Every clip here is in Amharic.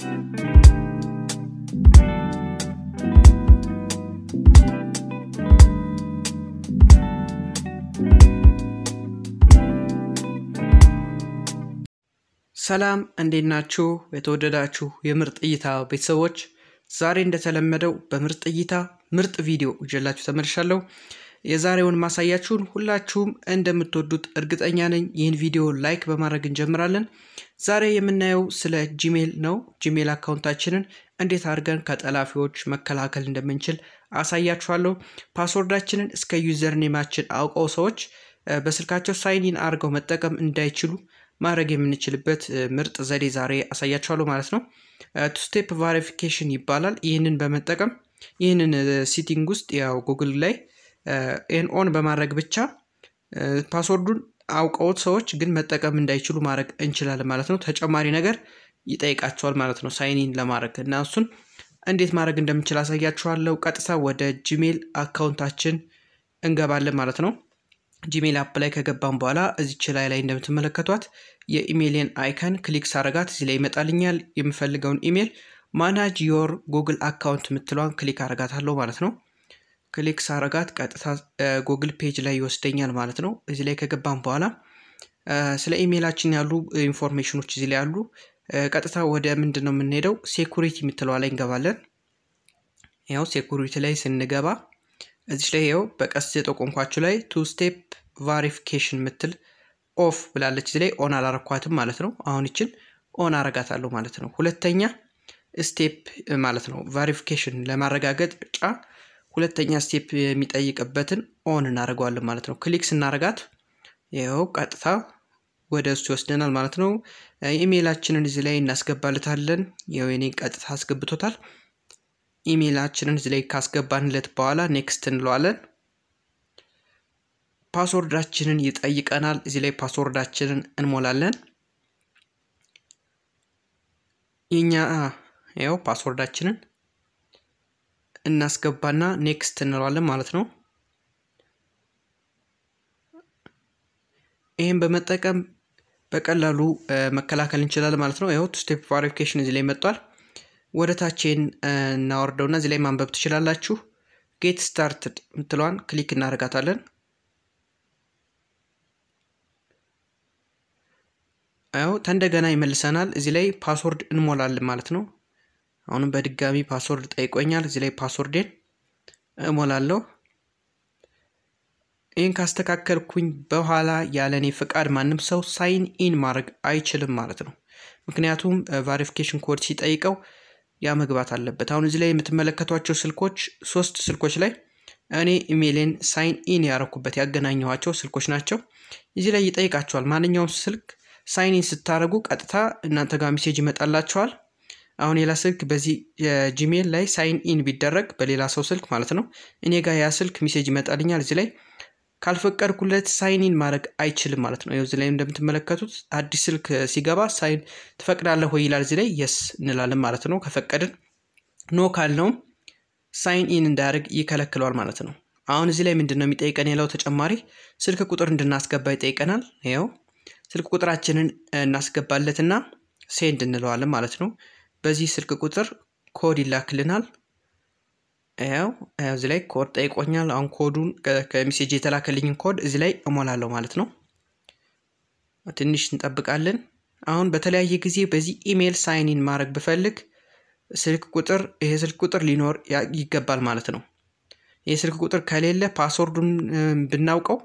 ሰላም እንዴት ናችሁ? የተወደዳችሁ የምርጥ እይታ ቤተሰቦች፣ ዛሬ እንደተለመደው በምርጥ እይታ ምርጥ ቪዲዮ እጀላችሁ ተመልሻለሁ። የዛሬውን ማሳያችሁን ሁላችሁም እንደምትወዱት እርግጠኛ ነኝ። ይህን ቪዲዮ ላይክ በማድረግ እንጀምራለን። ዛሬ የምናየው ስለ ጂሜል ነው። ጂሜል አካውንታችንን እንዴት አድርገን ከጠላፊዎች መከላከል እንደምንችል አሳያችኋለሁ። ፓስወርዳችንን እስከ ዩዘርኔማችን አውቀው ሰዎች በስልካቸው ሳይኒን አድርገው መጠቀም እንዳይችሉ ማድረግ የምንችልበት ምርጥ ዘዴ ዛሬ አሳያችኋለሁ ማለት ነው። ቱ ስቴፕ ቫሪፊኬሽን ይባላል። ይህንን በመጠቀም ይህንን ሲቲንግ ውስጥ ያው ጉግል ላይ ኤን ኦን በማድረግ ብቻ ፓስወርዱን አውቀውት ሰዎች ግን መጠቀም እንዳይችሉ ማድረግ እንችላለን ማለት ነው። ተጨማሪ ነገር ይጠይቃቸዋል ማለት ነው ሳይኒን ለማድረግ እና እሱን እንዴት ማድረግ እንደምንችል አሳያችኋለሁ። ቀጥታ ወደ ጂሜል አካውንታችን እንገባለን ማለት ነው። ጂሜል አፕ ላይ ከገባን በኋላ እዚች ላይ ላይ እንደምትመለከቷት የኢሜልን አይከን ክሊክ ሳረጋት እዚህ ላይ ይመጣልኛል። የምፈልገውን ኢሜል ማናጅ ዮር ጉግል አካውንት የምትለዋን ክሊክ አረጋታለሁ ማለት ነው። ክሊክ ሳረጋት ቀጥታ ጉግል ፔጅ ላይ ይወስደኛል ማለት ነው። እዚህ ላይ ከገባን በኋላ ስለ ኢሜይላችን ያሉ ኢንፎርሜሽኖች እዚህ ላይ አሉ ቀጥታ ወደ ምንድን ነው የምንሄደው? ሴኩሪቲ የምትለዋ ላይ እንገባለን። ያው ሴኩሪቲ ላይ ስንገባ እዚች ላይ ው በቀስ የጠቆምኳችሁ ላይ ቱ ስቴፕ ቫሪፊኬሽን ምትል ኦፍ ብላለች። እዚህ ላይ ኦን አላረኳትም ማለት ነው። አሁን ይችን ኦን አረጋታለሁ ማለት ነው። ሁለተኛ ስቴፕ ማለት ነው ቫሪፊኬሽን ለማረጋገጥ ጫ ሁለተኛ ስቴፕ የሚጠይቅበትን ኦን እናደርገዋለን ማለት ነው። ክሊክ ስናደርጋት ይኸው ቀጥታ ወደ እሱ ይወስደናል ማለት ነው። ኢሜይላችንን እዚህ ላይ እናስገባለታለን። ይኸው የኔ ቀጥታ አስገብቶታል። ኢሜይላችንን እዚህ ላይ ካስገባንለት በኋላ ኔክስት እንለዋለን። ፓስወርዳችንን ይጠይቀናል። እዚህ ላይ ፓስወርዳችንን እንሞላለን። የኛ ያው ፓስወርዳችንን እናስገባና ኔክስት እንለዋለን ማለት ነው። ይህም በመጠቀም በቀላሉ መከላከል እንችላለን ማለት ነው። ይኸውት ስቴፕ ቫሪፊኬሽን እዚህ ላይ መጥቷል። ወደ እናወርደው እናወርደውና እዚህ ላይ ማንበብ ትችላላችሁ። ጌት ስታርትድ ምትለዋን ክሊክ እናደርጋታለን። ያው ተንደገና ይመልሰናል። እዚህ ላይ ፓስወርድ እንሞላለን ማለት ነው። አሁንም በድጋሚ ፓስወርድ ጠይቆኛል። እዚህ ላይ ፓስወርዴን እሞላለሁ። ይህን ካስተካከልኩኝ በኋላ ያለኔ ፍቃድ ማንም ሰው ሳይን ኢን ማድረግ አይችልም ማለት ነው። ምክንያቱም ቫሪፊኬሽን ኮድ ሲጠይቀው ያ መግባት አለበት። አሁን እዚህ ላይ የምትመለከቷቸው ስልኮች ሶስት ስልኮች ላይ እኔ ኢሜይሌን ሳይን ኢን ያረኩበት ያገናኘኋቸው ስልኮች ናቸው። እዚህ ላይ ይጠይቃቸዋል። ማንኛውም ስልክ ሳይን ኢን ስታደረጉ ቀጥታ እናንተ ጋር ሜሴጅ ይመጣላቸዋል። አሁን ሌላ ስልክ በዚህ ጂሜል ላይ ሳይን ኢን ቢደረግ በሌላ ሰው ስልክ ማለት ነው እኔ ጋር ያ ስልክ ሚሴጅ ይመጣልኛል እዚህ ላይ ካልፈቀድኩለት ሳይን ኢን ማድረግ አይችልም ማለት ነው። እዚህ ላይ እንደምትመለከቱት አዲስ ስልክ ሲገባ ሳይን ትፈቅዳለህ ወይ ይላል። እዚህ ላይ የስ እንላለን ማለት ነው ከፈቀድን። ኖ ካልነውም ሳይን ኢን እንዳያደርግ ይከለክለዋል ማለት ነው። አሁን እዚህ ላይ ምንድን ነው የሚጠይቀን? የለው ተጨማሪ ስልክ ቁጥር እንድናስገባ ይጠይቀናል። ው ስልክ ቁጥራችንን እናስገባለትና ሴንድ እንለዋለን ማለት ነው። በዚህ ስልክ ቁጥር ኮድ ይላክልናል። ያው እዚ ላይ ኮድ ጠይቆኛል። አሁን ኮዱን ከሜሴጅ የተላከልኝን ኮድ እዚህ ላይ እሞላለሁ ማለት ነው። ትንሽ እንጠብቃለን። አሁን በተለያየ ጊዜ በዚህ ኢሜይል ሳይኒን ማድረግ ብፈልግ ስልክ ቁጥር ይሄ ስልክ ቁጥር ሊኖር ይገባል ማለት ነው። ይህ ስልክ ቁጥር ከሌለ ፓስወርዱን ብናውቀው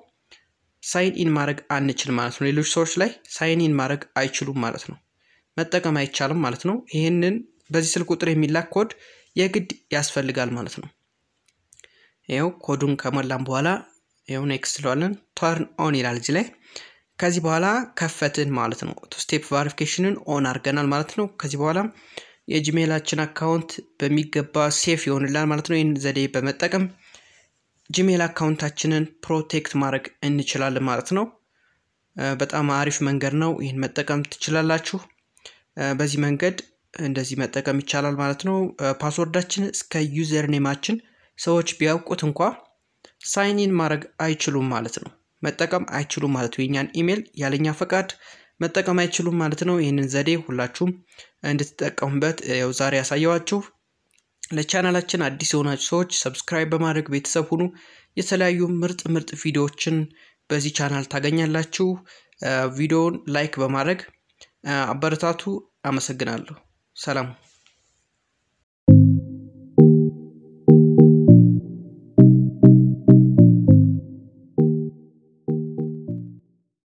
ሳይን ኢን ማድረግ አንችል ማለት ነው። ሌሎች ሰዎች ላይ ሳይን ኢን ማድረግ አይችሉም ማለት ነው። መጠቀም አይቻልም ማለት ነው። ይህንን በዚህ ስልክ ቁጥር የሚላክ ኮድ የግድ ያስፈልጋል ማለት ነው። ይኸው ኮዱን ከሞላን በኋላ ይኸው ኔክስት ስለዋለን ተርን ኦን ይላል እዚህ ላይ። ከዚህ በኋላ ከፈትን ማለት ነው። ቱ ስቴፕ ቫሪፊኬሽንን ኦን አድርገናል ማለት ነው። ከዚህ በኋላ የጂሜላችን አካውንት በሚገባ ሴፍ ይሆንላል ማለት ነው። ይህን ዘዴ በመጠቀም ጂሜል አካውንታችንን ፕሮቴክት ማድረግ እንችላለን ማለት ነው። በጣም አሪፍ መንገድ ነው። ይህን መጠቀም ትችላላችሁ። በዚህ መንገድ እንደዚህ መጠቀም ይቻላል ማለት ነው። ፓስወርዳችን እስከ ዩዘር ኔማችን ሰዎች ቢያውቁት እንኳ ሳይኒን ማድረግ አይችሉም ማለት ነው። መጠቀም አይችሉም ማለት ነው። የኛን ኢሜል ያለኛ ፈቃድ መጠቀም አይችሉም ማለት ነው። ይህንን ዘዴ ሁላችሁም እንድትጠቀሙበት ያው ዛሬ ያሳየዋችሁ። ለቻናላችን አዲስ የሆናችሁ ሰዎች ሰብስክራይብ በማድረግ ቤተሰብ ሁኑ። የተለያዩ ምርጥ ምርጥ ቪዲዮዎችን በዚህ ቻናል ታገኛላችሁ። ቪዲዮውን ላይክ በማድረግ አበረታቱ። አመሰግናለሁ። ሰላም